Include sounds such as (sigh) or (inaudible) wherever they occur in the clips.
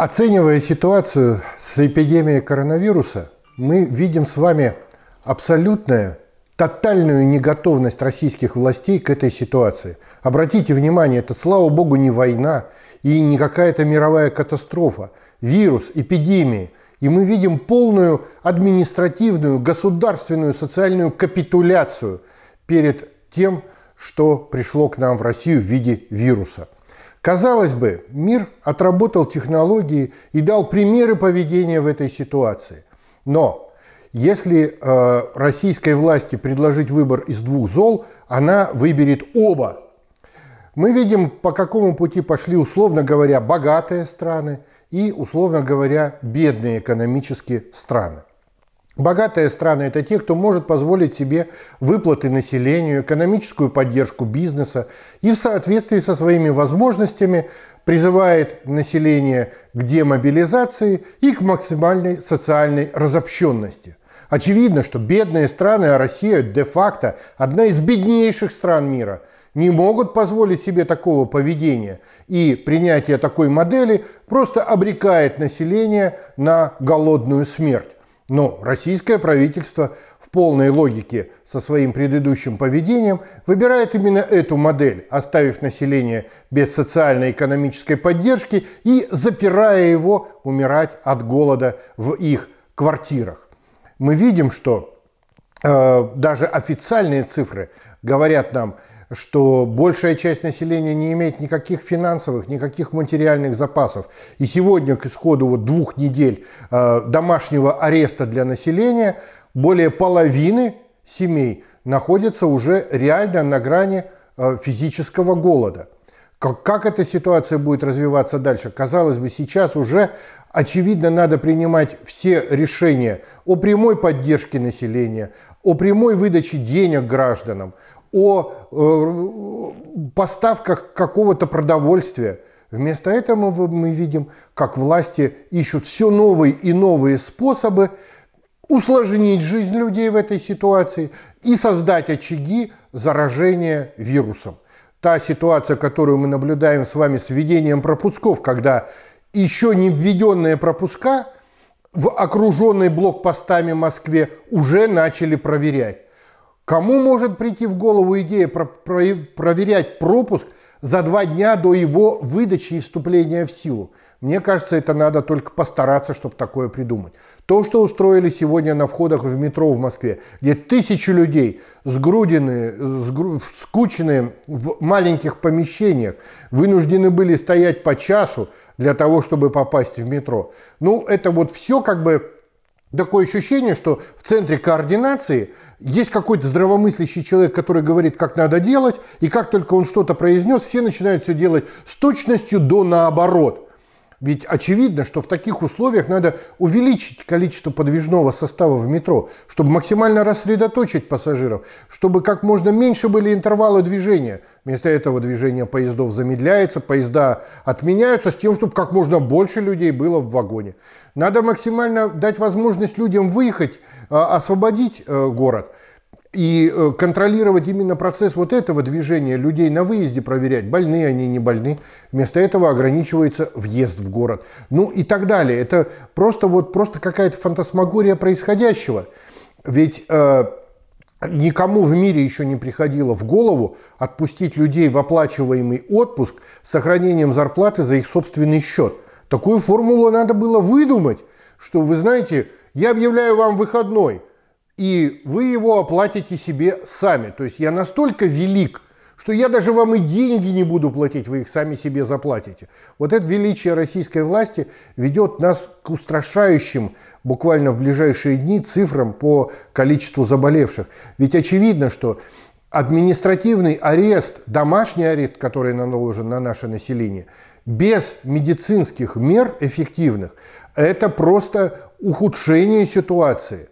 Оценивая ситуацию с эпидемией коронавируса, мы видим с вами абсолютную, тотальную неготовность российских властей к этой ситуации. Обратите внимание, это, слава богу, не война и не какая-то мировая катастрофа, вирус, эпидемии. И мы видим полную административную, государственную, социальную капитуляцию перед тем, что пришло к нам в Россию в виде вируса – Казалось бы, мир отработал технологии и дал примеры поведения в этой ситуации. Но если э, российской власти предложить выбор из двух зол, она выберет оба. Мы видим, по какому пути пошли, условно говоря, богатые страны и, условно говоря, бедные экономические страны. Богатые страны – это те, кто может позволить себе выплаты населению, экономическую поддержку бизнеса и в соответствии со своими возможностями призывает население к демобилизации и к максимальной социальной разобщенности. Очевидно, что бедные страны, а Россия де-факто одна из беднейших стран мира, не могут позволить себе такого поведения, и принятие такой модели просто обрекает население на голодную смерть но российское правительство в полной логике со своим предыдущим поведением выбирает именно эту модель, оставив население без социально-экономической поддержки и запирая его умирать от голода в их квартирах. Мы видим, что э, даже официальные цифры говорят нам, что большая часть населения не имеет никаких финансовых, никаких материальных запасов. И сегодня к исходу вот двух недель э, домашнего ареста для населения более половины семей находятся уже реально на грани э, физического голода. Как, как эта ситуация будет развиваться дальше? Казалось бы, сейчас уже очевидно надо принимать все решения о прямой поддержке населения, о прямой выдаче денег гражданам, о э, поставках какого-то продовольствия. Вместо этого мы видим, как власти ищут все новые и новые способы усложнить жизнь людей в этой ситуации и создать очаги заражения вирусом. Та ситуация, которую мы наблюдаем с вами с введением пропусков, когда еще не введенные пропуска в окруженной блокпостами Москве уже начали проверять. Кому может прийти в голову идея про про проверять пропуск за два дня до его выдачи и вступления в силу? Мне кажется, это надо только постараться, чтобы такое придумать. То, что устроили сегодня на входах в метро в Москве, где тысячи людей сгрудены, сгру, скучены в маленьких помещениях, вынуждены были стоять по часу для того, чтобы попасть в метро. Ну, это вот все как бы Такое ощущение, что в центре координации есть какой-то здравомыслящий человек, который говорит, как надо делать, и как только он что-то произнес, все начинают все делать с точностью до наоборот – ведь очевидно, что в таких условиях надо увеличить количество подвижного состава в метро, чтобы максимально рассредоточить пассажиров, чтобы как можно меньше были интервалы движения. Вместо этого движение поездов замедляется, поезда отменяются с тем, чтобы как можно больше людей было в вагоне. Надо максимально дать возможность людям выехать, а, освободить э, город – и э, контролировать именно процесс вот этого движения людей на выезде, проверять, больны они, не больны. Вместо этого ограничивается въезд в город. Ну и так далее. Это просто вот просто какая-то фантасмагория происходящего. Ведь э, никому в мире еще не приходило в голову отпустить людей в оплачиваемый отпуск с сохранением зарплаты за их собственный счет. Такую формулу надо было выдумать, что вы знаете, я объявляю вам выходной – и вы его оплатите себе сами. То есть я настолько велик, что я даже вам и деньги не буду платить, вы их сами себе заплатите. Вот это величие российской власти ведет нас к устрашающим буквально в ближайшие дни цифрам по количеству заболевших. Ведь очевидно, что административный арест, домашний арест, который наложен на наше население, без медицинских мер эффективных, это просто ухудшение ситуации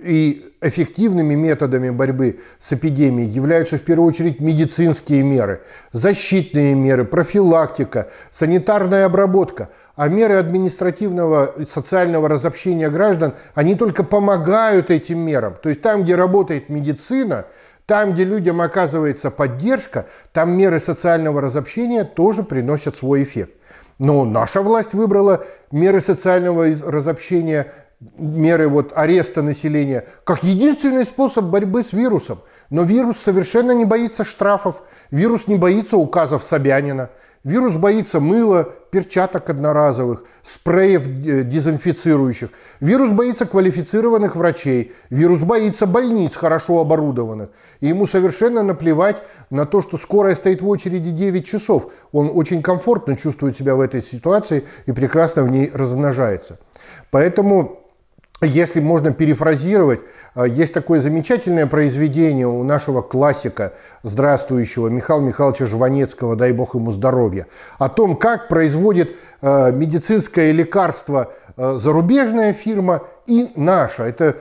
и эффективными методами борьбы с эпидемией являются в первую очередь медицинские меры, защитные меры, профилактика, санитарная обработка. А меры административного и социального разобщения граждан, они только помогают этим мерам. То есть там, где работает медицина, там, где людям оказывается поддержка, там меры социального разобщения тоже приносят свой эффект. Но наша власть выбрала меры социального разобщения меры вот ареста населения как единственный способ борьбы с вирусом. Но вирус совершенно не боится штрафов, вирус не боится указов Собянина, вирус боится мыла, перчаток одноразовых, спреев э, дезинфицирующих, вирус боится квалифицированных врачей, вирус боится больниц хорошо оборудованных. И ему совершенно наплевать на то, что скорая стоит в очереди 9 часов. Он очень комфортно чувствует себя в этой ситуации и прекрасно в ней размножается. Поэтому если можно перефразировать, э, есть такое замечательное произведение у нашего классика здравствующего Михаила Михайловича Жванецкого, дай бог ему здоровья, о том, как производит э, медицинское лекарство э, зарубежная фирма и наша. Это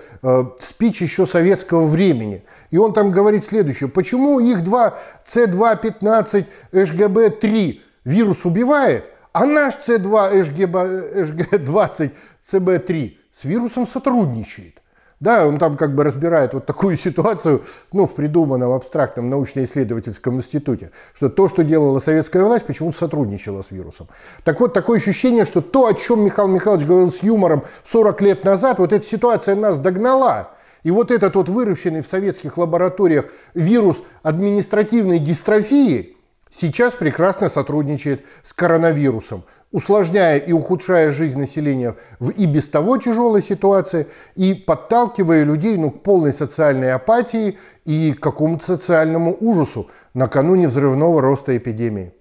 спич еще советского времени. И он там говорит следующее. Почему их два C215 HGB3 вирус убивает, а наш C2 HGB20 CB3 с вирусом сотрудничает. Да, он там как бы разбирает вот такую (laughs) ситуацию, ну, в придуманном абстрактном научно-исследовательском институте, что то, что делала советская власть, почему-то сотрудничала с вирусом. Так вот, такое ощущение, что то, о чем Михаил Михайлович говорил с юмором 40 лет назад, вот эта ситуация нас догнала. И вот этот вот выращенный в советских лабораториях вирус административной дистрофии сейчас прекрасно сотрудничает с коронавирусом усложняя и ухудшая жизнь населения в и без того тяжелой ситуации, и подталкивая людей ну, к полной социальной апатии и к какому-то социальному ужасу накануне взрывного роста эпидемии.